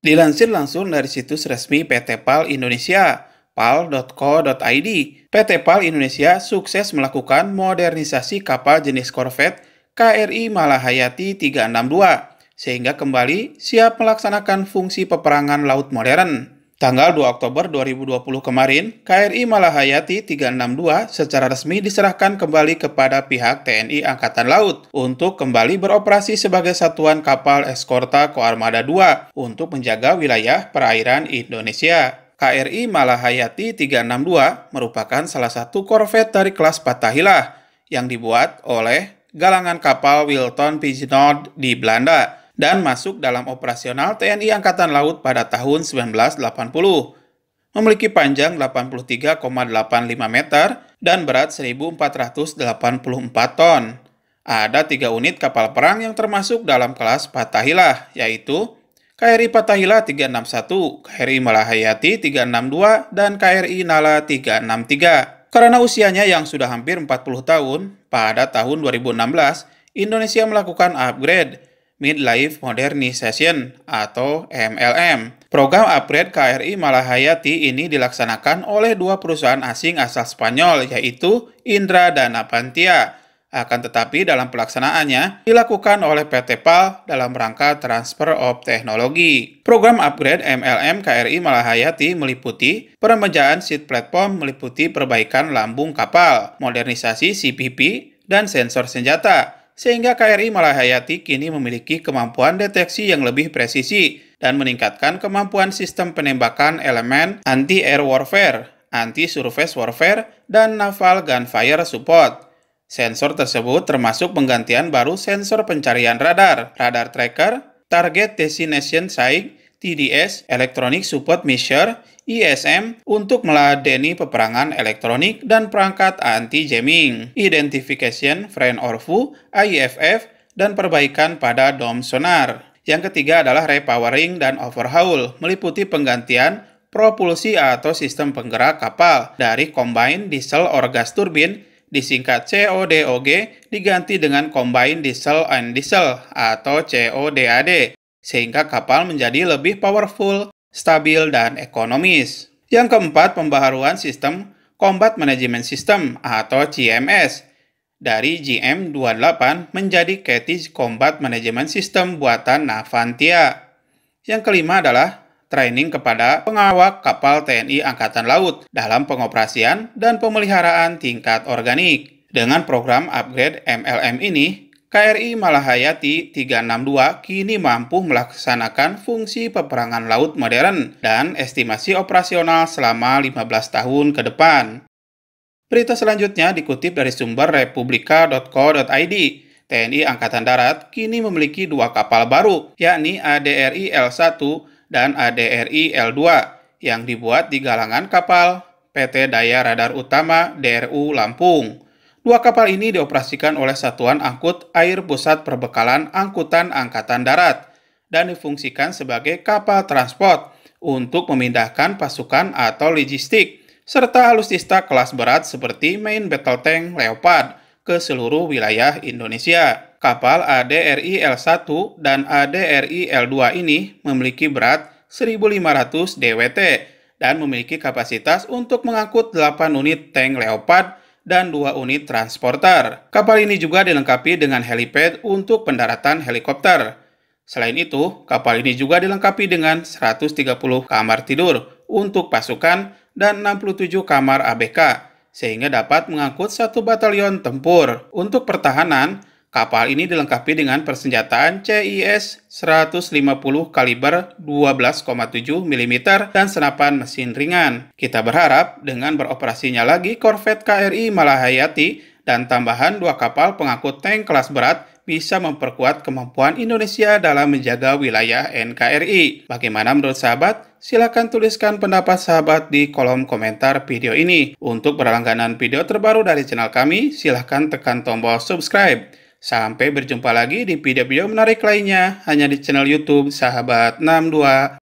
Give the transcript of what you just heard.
Dilansir langsung dari situs resmi PT PAL Indonesia, pal.co.id, PT PAL Indonesia sukses melakukan modernisasi kapal jenis korvet KRI Malahayati 362, sehingga kembali siap melaksanakan fungsi peperangan laut modern. Tanggal 2 Oktober 2020 kemarin, KRI Malahayati 362 secara resmi diserahkan kembali kepada pihak TNI Angkatan Laut untuk kembali beroperasi sebagai satuan kapal eskorta Koarmada 2 untuk menjaga wilayah perairan Indonesia. KRI Malahayati 362 merupakan salah satu korvet dari kelas Patahilah yang dibuat oleh galangan kapal Wilton Pijnod di Belanda dan masuk dalam operasional TNI Angkatan Laut pada tahun 1980. Memiliki panjang 83,85 meter dan berat 1.484 ton. Ada tiga unit kapal perang yang termasuk dalam kelas Patahilah, yaitu KRI Patahila 361, KRI Malahayati 362, dan KRI Nala 363. Karena usianya yang sudah hampir 40 tahun, pada tahun 2016, Indonesia melakukan upgrade Midlife Modernization atau MLM. Program upgrade KRI Malahayati ini dilaksanakan oleh dua perusahaan asing asal Spanyol yaitu Indra dan Avantia. Akan tetapi dalam pelaksanaannya dilakukan oleh PT PAL dalam rangka transfer of teknologi. Program upgrade MLM KRI Malahayati meliputi peremajaan seat platform meliputi perbaikan lambung kapal, modernisasi CPP, dan sensor senjata sehingga KRI Malahayati kini memiliki kemampuan deteksi yang lebih presisi dan meningkatkan kemampuan sistem penembakan elemen anti-air warfare, anti-surface warfare, dan naval gunfire support. Sensor tersebut termasuk penggantian baru sensor pencarian radar, radar tracker, target destination sight, TDS, electronic support measure, ISM untuk meladeni peperangan elektronik dan perangkat anti-jamming, identification friend or foe, IFF, dan perbaikan pada dom sonar. Yang ketiga adalah repowering dan overhaul, meliputi penggantian propulsi atau sistem penggerak kapal dari combined diesel or gas turbine disingkat CODOG diganti dengan combined diesel and diesel atau CODAD sehingga kapal menjadi lebih powerful stabil, dan ekonomis. Yang keempat, pembaharuan sistem Combat Management System atau CMS dari GM28 menjadi Ketis Combat Management System buatan Navantia. Yang kelima adalah training kepada pengawak kapal TNI Angkatan Laut dalam pengoperasian dan pemeliharaan tingkat organik. Dengan program upgrade MLM ini, KRI Malahayati 362 kini mampu melaksanakan fungsi peperangan laut modern dan estimasi operasional selama 15 tahun ke depan. Berita selanjutnya dikutip dari sumber republika.co.id. TNI Angkatan Darat kini memiliki dua kapal baru, yakni ADRI L1 dan ADRI L2, yang dibuat di galangan kapal PT Daya Radar Utama DRU Lampung. Dua kapal ini dioperasikan oleh Satuan Angkut Air Pusat Perbekalan Angkutan Angkatan Darat dan difungsikan sebagai kapal transport untuk memindahkan pasukan atau logistik, serta alutsista kelas berat seperti main battle tank Leopard ke seluruh wilayah Indonesia. Kapal ADRI L1 dan ADRI L2 ini memiliki berat 1.500 DWT dan memiliki kapasitas untuk mengangkut 8 unit tank Leopard dan dua unit transporter. Kapal ini juga dilengkapi dengan helipad untuk pendaratan helikopter. Selain itu, kapal ini juga dilengkapi dengan 130 kamar tidur untuk pasukan dan 67 kamar ABK, sehingga dapat mengangkut satu batalion tempur. Untuk pertahanan, Kapal ini dilengkapi dengan persenjataan CIS 150 kaliber 12,7 mm dan senapan mesin ringan. Kita berharap dengan beroperasinya lagi Korvet KRI Malahayati dan tambahan dua kapal pengangkut tank kelas berat bisa memperkuat kemampuan Indonesia dalam menjaga wilayah NKRI. Bagaimana menurut sahabat? Silahkan tuliskan pendapat sahabat di kolom komentar video ini. Untuk berlangganan video terbaru dari channel kami, silahkan tekan tombol subscribe. Sampai berjumpa lagi di video-video menarik lainnya hanya di channel YouTube Sahabat 62.